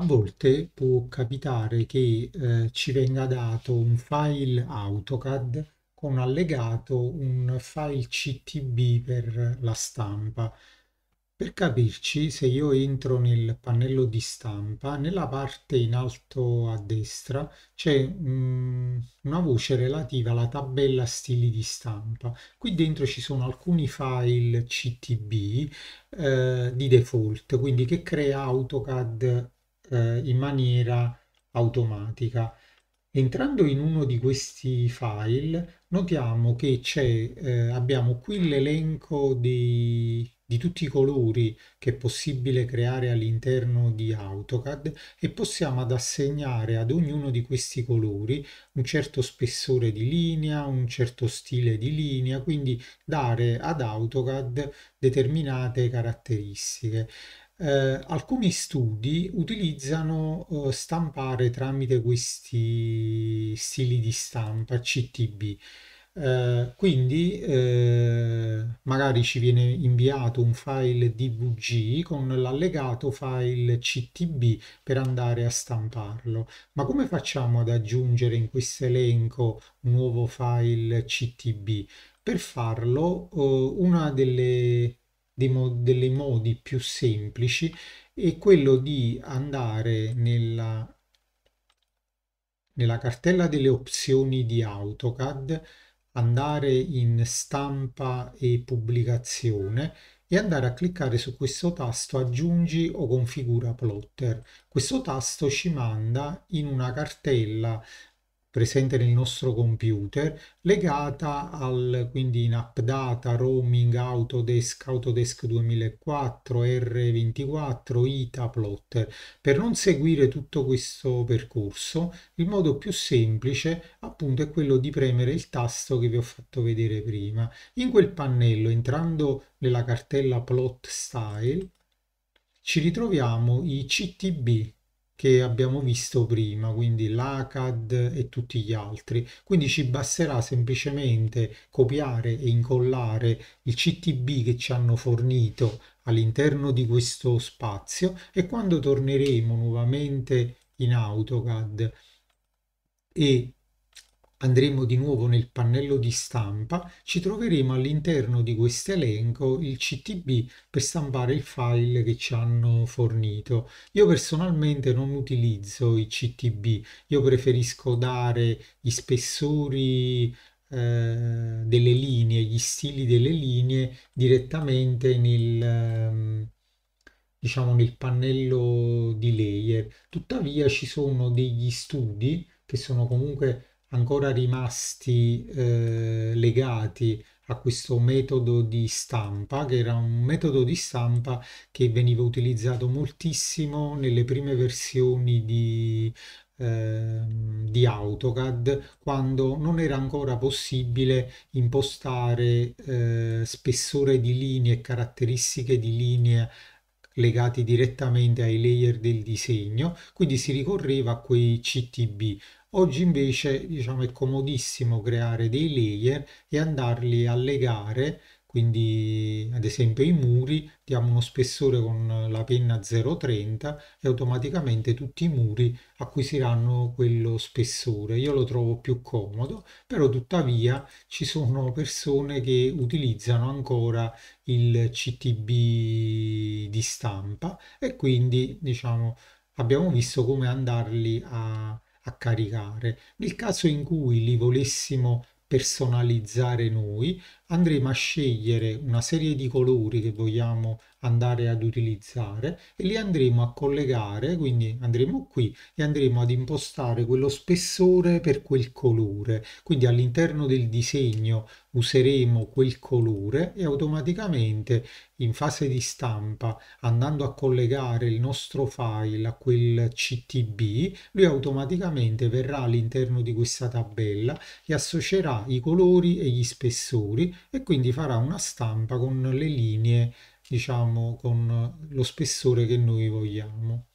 A volte può capitare che eh, ci venga dato un file AutoCAD con allegato un file CTB per la stampa. Per capirci, se io entro nel pannello di stampa, nella parte in alto a destra c'è um, una voce relativa alla tabella stili di stampa. Qui dentro ci sono alcuni file CTB eh, di default, quindi che crea AutoCAD eh, in maniera automatica. Entrando in uno di questi file notiamo che eh, abbiamo qui l'elenco di, di tutti i colori che è possibile creare all'interno di AutoCAD e possiamo ad assegnare ad ognuno di questi colori un certo spessore di linea, un certo stile di linea, quindi dare ad AutoCAD determinate caratteristiche. Eh, alcuni studi utilizzano eh, stampare tramite questi stili di stampa CTB, eh, quindi eh, magari ci viene inviato un file DVG con l'allegato file CTB per andare a stamparlo. Ma come facciamo ad aggiungere in questo elenco un nuovo file CTB? Per farlo eh, una delle dei, mod dei modi più semplici è quello di andare nella, nella cartella delle opzioni di AutoCAD, andare in stampa e pubblicazione e andare a cliccare su questo tasto aggiungi o configura plotter. Questo tasto ci manda in una cartella presente nel nostro computer, legata al, quindi in AppData, Roaming, Autodesk, Autodesk 2004, R24, ITA, Plotter. Per non seguire tutto questo percorso, il modo più semplice appunto è quello di premere il tasto che vi ho fatto vedere prima. In quel pannello, entrando nella cartella Plot Style, ci ritroviamo i CTB che abbiamo visto prima, quindi l'ACAD e tutti gli altri. Quindi ci basterà semplicemente copiare e incollare il CTB che ci hanno fornito all'interno di questo spazio e quando torneremo nuovamente in AutoCAD e andremo di nuovo nel pannello di stampa, ci troveremo all'interno di questo elenco il CTB per stampare il file che ci hanno fornito. Io personalmente non utilizzo i CTB, io preferisco dare gli spessori eh, delle linee, gli stili delle linee direttamente nel ehm, diciamo nel pannello di layer tuttavia ci sono degli studi che sono comunque ancora rimasti eh, legati a questo metodo di stampa, che era un metodo di stampa che veniva utilizzato moltissimo nelle prime versioni di, eh, di AutoCAD, quando non era ancora possibile impostare eh, spessore di linee e caratteristiche di linee legati direttamente ai layer del disegno, quindi si ricorreva a quei CTB. Oggi invece diciamo, è comodissimo creare dei layer e andarli a legare quindi ad esempio i muri diamo uno spessore con la penna 0,30 e automaticamente tutti i muri acquisiranno quello spessore. Io lo trovo più comodo, però tuttavia ci sono persone che utilizzano ancora il CTB di stampa e quindi diciamo abbiamo visto come andarli a, a caricare. Nel caso in cui li volessimo personalizzare noi, andremo a scegliere una serie di colori che vogliamo andare ad utilizzare e li andremo a collegare, quindi andremo qui e andremo ad impostare quello spessore per quel colore. Quindi all'interno del disegno useremo quel colore e automaticamente in fase di stampa andando a collegare il nostro file a quel CTB, lui automaticamente verrà all'interno di questa tabella e associerà i colori e gli spessori e quindi farà una stampa con le linee, diciamo, con lo spessore che noi vogliamo.